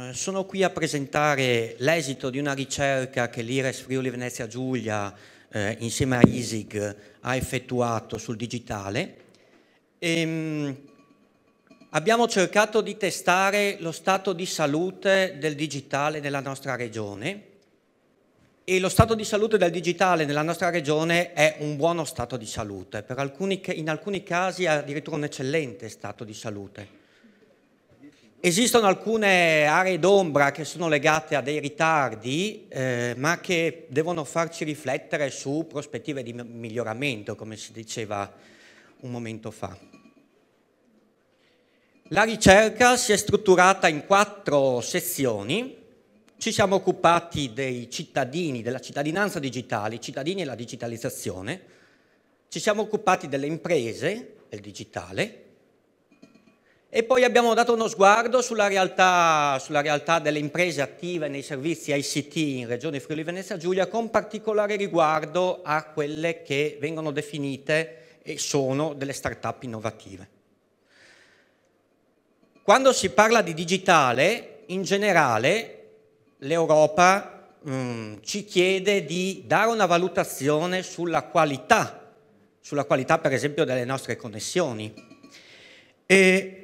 Ehm, sono qui a presentare l'esito di una ricerca che l'IRES Friuli Venezia Giulia eh, insieme a ISIG ha effettuato sul digitale. E, ehm, mh, abbiamo cercato di testare lo stato di salute del digitale nella nostra regione e lo stato di salute del digitale nella nostra regione è un buono stato di salute, alcuni, in alcuni casi è addirittura un eccellente stato di salute. Esistono alcune aree d'ombra che sono legate a dei ritardi, eh, ma che devono farci riflettere su prospettive di miglioramento, come si diceva un momento fa. La ricerca si è strutturata in quattro sezioni. Ci siamo occupati dei cittadini, della cittadinanza digitale, i cittadini e la digitalizzazione. Ci siamo occupati delle imprese, del digitale, e poi abbiamo dato uno sguardo sulla realtà, sulla realtà, delle imprese attive nei servizi ICT in Regione Friuli Venezia Giulia con particolare riguardo a quelle che vengono definite e sono delle start-up innovative. Quando si parla di digitale, in generale l'Europa mm, ci chiede di dare una valutazione sulla qualità, sulla qualità per esempio delle nostre connessioni. E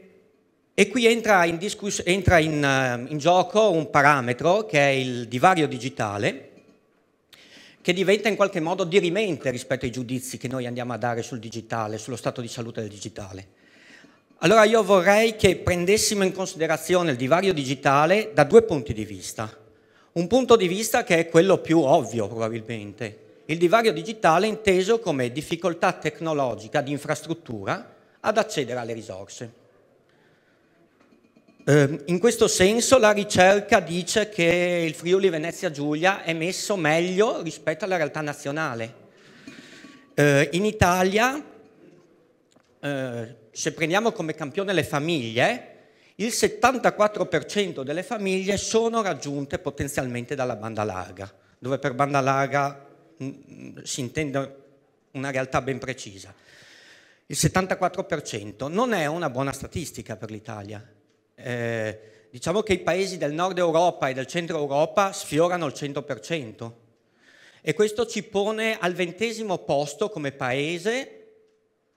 e qui entra, in, entra in, ehm, in, gioco un parametro che è il divario digitale, che diventa in qualche modo dirimente rispetto ai giudizi che noi andiamo a dare sul digitale, sullo stato di salute del digitale. Allora io vorrei che prendessimo in considerazione il divario digitale da due punti di vista. Un punto di vista che è quello più ovvio probabilmente, il divario digitale inteso come difficoltà tecnologica di infrastruttura ad accedere alle risorse. Ehm, in questo senso la ricerca dice che il Friuli Venezia Giulia è messo meglio rispetto alla realtà nazionale. Ehm, in Italia, ehm, se prendiamo come campione le famiglie, il 74% delle famiglie sono raggiunte potenzialmente dalla banda larga, dove per banda larga mm, mm, si intende una realtà ben precisa. Il 74% non è una buona statistica per l'Italia, eh, diciamo che i paesi del nord Europa e del centro Europa sfiorano il 100% e questo ci pone al ventesimo posto come paese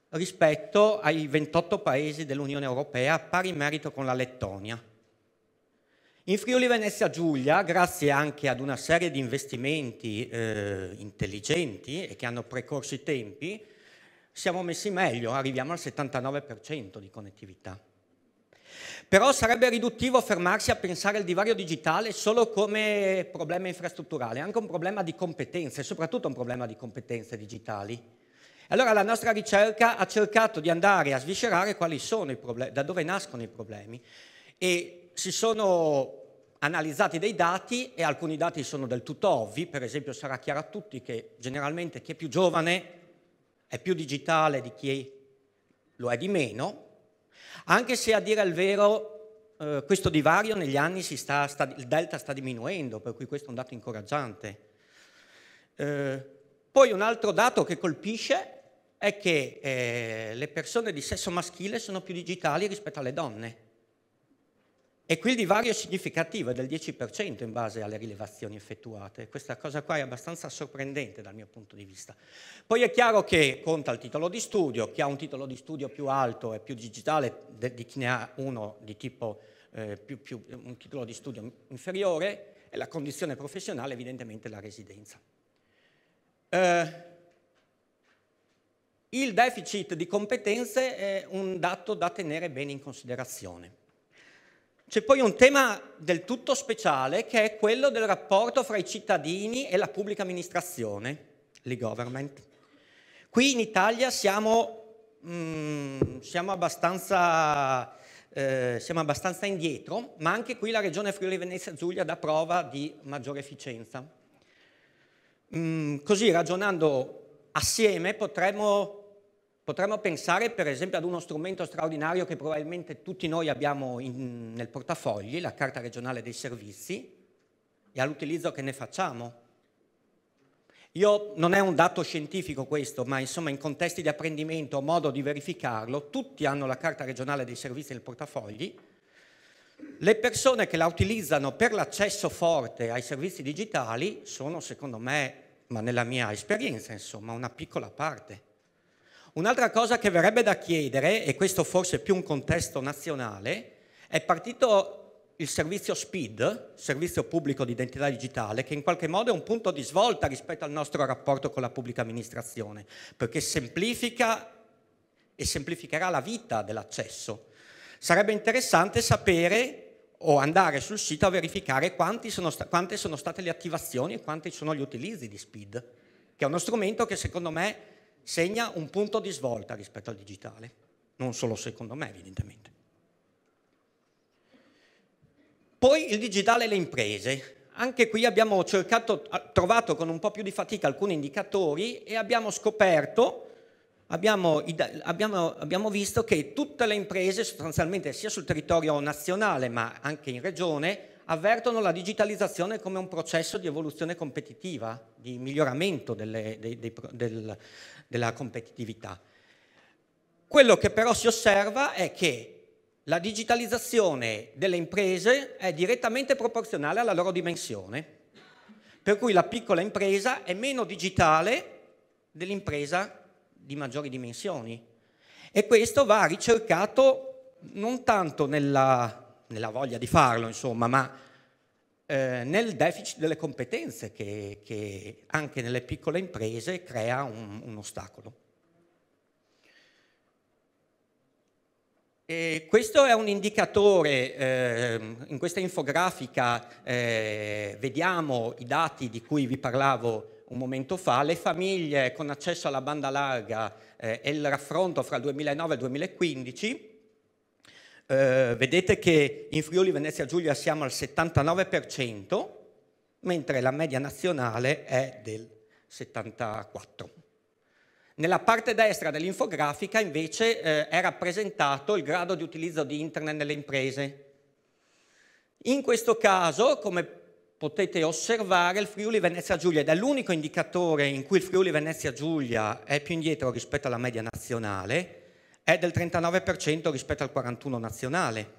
rispetto ai 28 paesi dell'Unione Europea, pari merito con la Lettonia. In Friuli Venezia Giulia, grazie anche ad una serie di investimenti eh, intelligenti e che hanno precorso i tempi, siamo messi meglio, arriviamo al 79% di connettività. Però sarebbe riduttivo fermarsi a pensare al divario digitale solo come problema infrastrutturale, è anche un problema di competenze, soprattutto un problema di competenze digitali. Allora la nostra ricerca ha cercato di andare a sviscerare quali sono i problemi, da dove nascono i problemi e si sono analizzati dei dati e alcuni dati sono del tutto ovvi, per esempio sarà chiaro a tutti che generalmente chi è più giovane è più digitale di chi lo è di meno, anche se a dire il vero eh, questo divario negli anni sta, sta, il delta sta diminuendo, per cui questo è un dato incoraggiante. Eh, poi un altro dato che colpisce è che eh, le persone di sesso maschile sono più digitali rispetto alle donne. E qui il divario è significativo, è del 10% in base alle rilevazioni effettuate. Questa cosa qua è abbastanza sorprendente dal mio punto di vista. Poi è chiaro che conta il titolo di studio, chi ha un titolo di studio più alto e più digitale di chi ne ha uno di tipo eh, più, più, un titolo di studio inferiore e la condizione professionale evidentemente la residenza. Eh, il deficit di competenze è un dato da tenere bene in considerazione. C'è poi un tema del tutto speciale che è quello del rapporto fra i cittadini e la pubblica amministrazione, l'e-government. Qui in Italia siamo, mm, siamo, abbastanza, eh, siamo, abbastanza, indietro, ma anche qui la regione Friuli Venezia Giulia dà prova di maggiore efficienza. Mm, così ragionando assieme potremmo Potremmo pensare per esempio ad uno strumento straordinario che probabilmente tutti noi abbiamo in, nel portafogli, la Carta regionale dei servizi, e all'utilizzo che ne facciamo. Io, non è un dato scientifico questo, ma insomma in contesti di apprendimento ho modo di verificarlo, tutti hanno la Carta regionale dei servizi nel portafogli, le persone che la utilizzano per l'accesso forte ai servizi digitali sono secondo me, ma nella mia esperienza insomma, una piccola parte. Un'altra cosa che verrebbe da chiedere, e questo forse è più un contesto nazionale, è partito il servizio SPID, Servizio Pubblico di Identità Digitale, che in qualche modo è un punto di svolta rispetto al nostro rapporto con la pubblica amministrazione, perché semplifica e semplificherà la vita dell'accesso. Sarebbe interessante sapere o andare sul sito a verificare sono quante sono state le attivazioni e quanti sono gli utilizzi di SPID, che è uno strumento che secondo me segna un punto di svolta rispetto al digitale, non solo secondo me evidentemente. Poi il digitale e le imprese. Anche qui abbiamo cercato, trovato con un po' più di fatica alcuni indicatori e abbiamo scoperto, abbiamo, abbiamo, abbiamo visto che tutte le imprese sostanzialmente sia sul territorio nazionale ma anche in regione avvertono la digitalizzazione come un processo di evoluzione competitiva, di miglioramento delle, dei, dei, del, della competitività. Quello che però si osserva è che la digitalizzazione delle imprese è direttamente proporzionale alla loro dimensione, per cui la piccola impresa è meno digitale dell'impresa di maggiori dimensioni. E questo va ricercato non tanto nella nella voglia di farlo, insomma, ma eh, nel deficit delle competenze che, che, anche nelle piccole imprese crea un, un ostacolo. E questo è un indicatore, eh, in questa infografica eh, vediamo i dati di cui vi parlavo un momento fa, le famiglie con accesso alla banda larga eh, e il raffronto fra 2009 e 2015, eh, vedete che in Friuli Venezia Giulia siamo al 79%, mentre la media nazionale è del 74%. Nella parte destra dell'infografica invece eh, è rappresentato il grado di utilizzo di internet nelle imprese. In questo caso, come potete osservare, il Friuli Venezia Giulia ed è l'unico indicatore in cui il Friuli Venezia Giulia è più indietro rispetto alla media nazionale, è del 39% rispetto al 41% nazionale,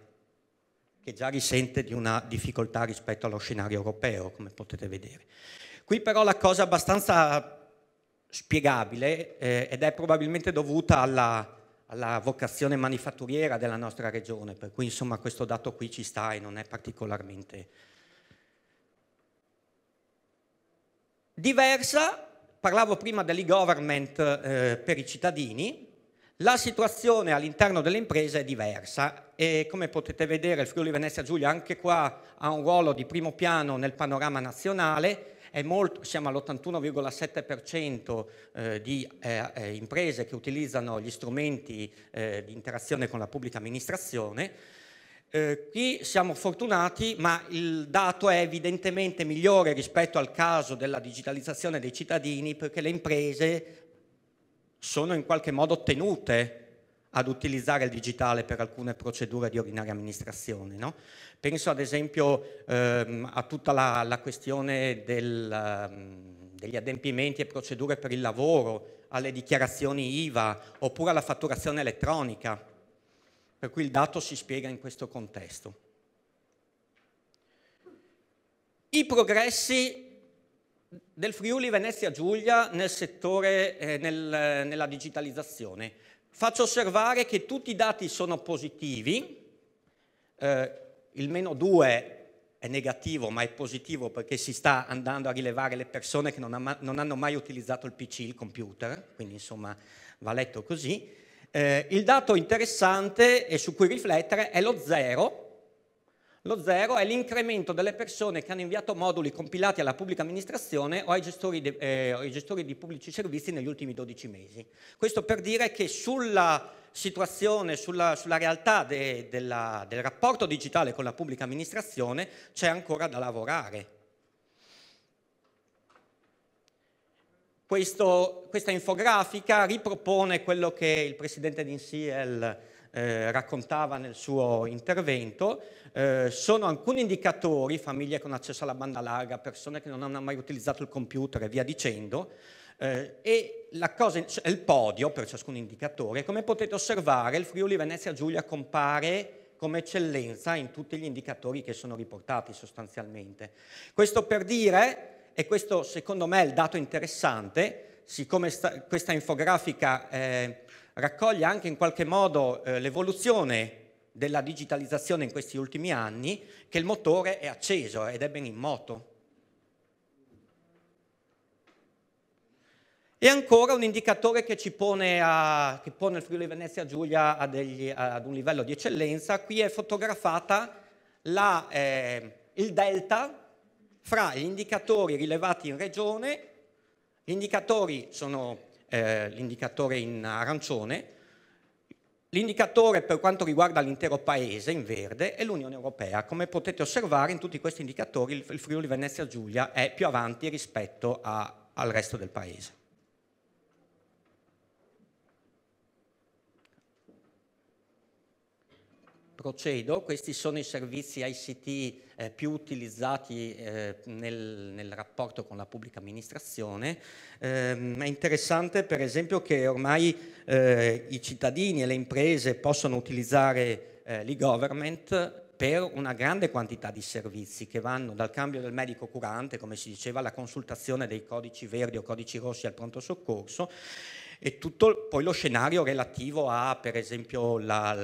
che già risente di una difficoltà rispetto allo scenario europeo, come potete vedere. Qui però la cosa è abbastanza spiegabile eh, ed è probabilmente dovuta alla, alla, vocazione manifatturiera della nostra regione, per cui insomma questo dato qui ci sta e non è particolarmente... Diversa, parlavo prima dell'e-government eh, per i cittadini, la situazione all'interno delle imprese è diversa e come potete vedere il Friuli Venezia Giulia anche qua ha un ruolo di primo piano nel panorama nazionale, molto, siamo all'81,7% eh, di eh, eh, imprese che utilizzano gli strumenti eh, di interazione con la pubblica amministrazione. Eh, qui siamo fortunati, ma il dato è evidentemente migliore rispetto al caso della digitalizzazione dei cittadini perché le imprese sono in qualche modo tenute ad utilizzare il digitale per alcune procedure di ordinaria amministrazione. No? Penso ad esempio ehm, a tutta la, la questione del, um, degli adempimenti e procedure per il lavoro, alle dichiarazioni IVA oppure alla fatturazione elettronica, per cui il dato si spiega in questo contesto. I progressi del Friuli Venezia Giulia nel settore, eh, nel, nella digitalizzazione. Faccio osservare che tutti i dati sono positivi, eh, il meno 2 è negativo ma è positivo perché si sta andando a rilevare le persone che non, ha, non hanno mai utilizzato il PC, il computer, quindi insomma va letto così. Eh, il dato interessante e su cui riflettere è lo 0 lo zero è l'incremento delle persone che hanno inviato moduli compilati alla pubblica amministrazione o ai gestori, de, eh, ai gestori di pubblici servizi negli ultimi 12 mesi. Questo per dire che sulla situazione, sulla, sulla realtà de, della, del rapporto digitale con la pubblica amministrazione c'è ancora da lavorare. Questo, questa infografica ripropone quello che il presidente di Insiel eh, raccontava nel suo intervento, eh, sono alcuni indicatori, famiglie con accesso alla banda larga, persone che non hanno mai utilizzato il computer e via dicendo, eh, e la cosa, cioè, il podio per ciascun indicatore, come potete osservare il Friuli Venezia Giulia compare come eccellenza in tutti gli indicatori che sono riportati sostanzialmente. Questo per dire, e questo secondo me è il dato interessante, siccome sta, questa infografica eh, raccoglie anche in qualche modo eh, l'evoluzione della digitalizzazione in questi ultimi anni, che il motore è acceso ed è ben in moto. E ancora un indicatore che ci pone, a, che pone il Friuli Venezia Giulia degli, ad un livello di eccellenza, qui è fotografata la, eh, il delta fra gli indicatori rilevati in regione, gli indicatori sono eh, l'indicatore in arancione, L'indicatore per quanto riguarda l'intero paese in verde è l'Unione Europea. Come potete osservare in tutti questi indicatori il Friuli Venezia Giulia è più avanti rispetto a, al resto del paese. Procedo, questi sono i servizi ICT eh, più utilizzati eh, nel, nel, rapporto con la pubblica amministrazione. Eh, è interessante per esempio che ormai eh, i cittadini e le imprese possono utilizzare eh, l'e-government per una grande quantità di servizi che vanno dal cambio del medico curante, come si diceva, alla consultazione dei codici verdi o codici rossi al pronto soccorso e tutto poi lo scenario relativo a, per esempio, la,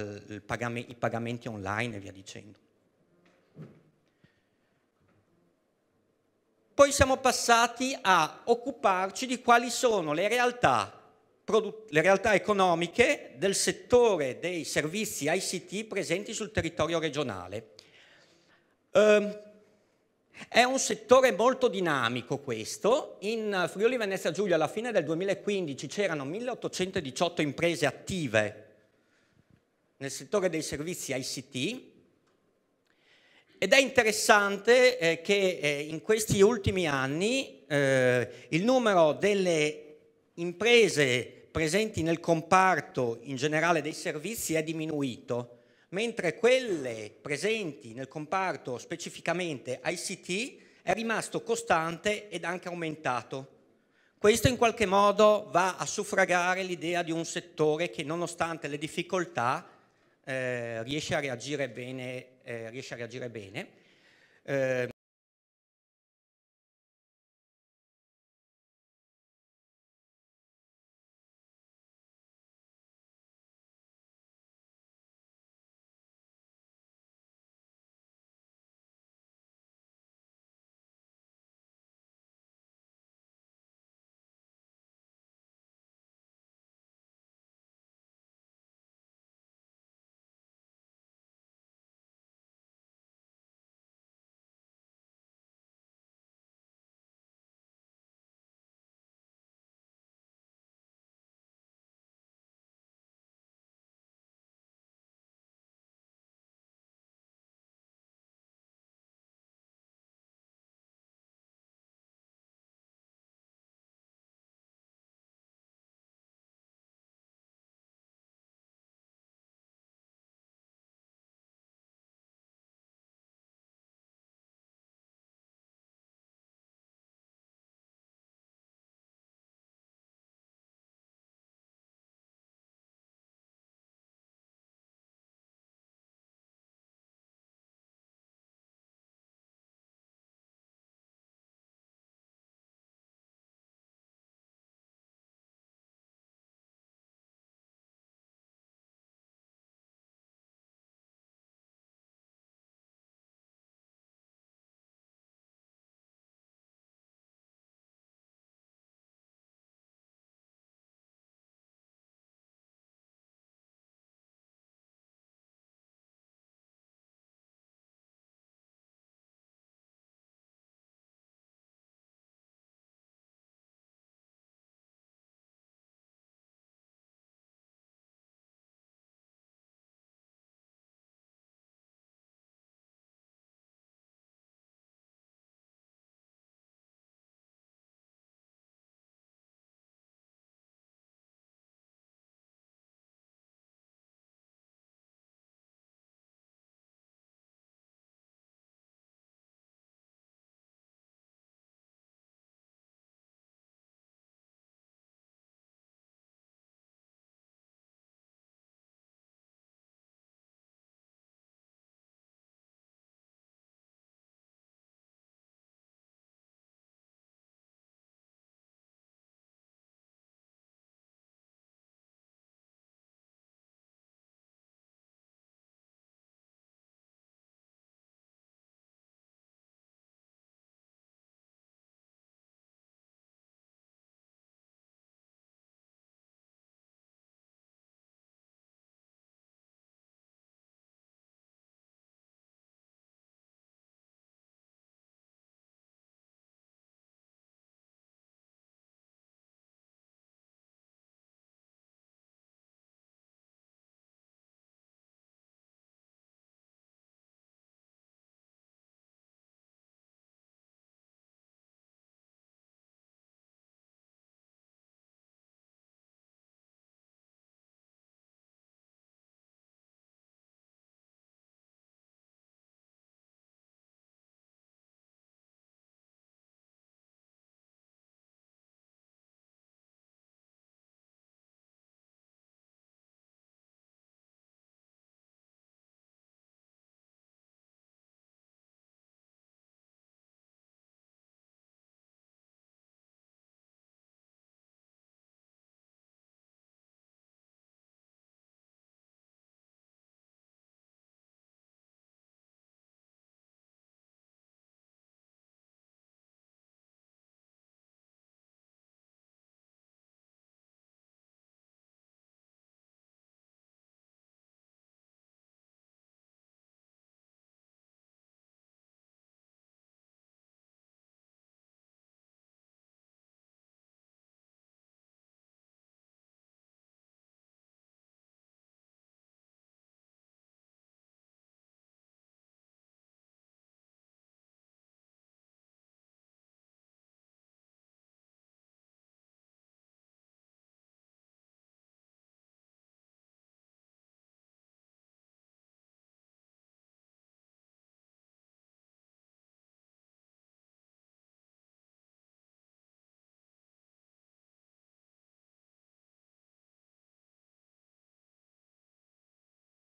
pagame, i pagamenti online e via dicendo. Poi siamo passati a occuparci di quali sono le realtà, le realtà economiche del settore dei servizi ICT presenti sul territorio regionale. Eh, è un settore molto dinamico questo. In Friuli Venezia Giulia alla fine del 2015 c'erano 1818 imprese attive nel settore dei servizi ICT ed è interessante eh, che eh, in questi ultimi anni eh, il numero delle imprese presenti nel comparto in generale dei servizi è diminuito mentre quelle presenti nel comparto specificamente ICT è rimasto costante ed anche aumentato. Questo in qualche modo va a suffragare l'idea di un settore che nonostante le difficoltà eh, riesce a reagire bene. Eh, a reagire bene. Eh,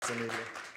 Gracias,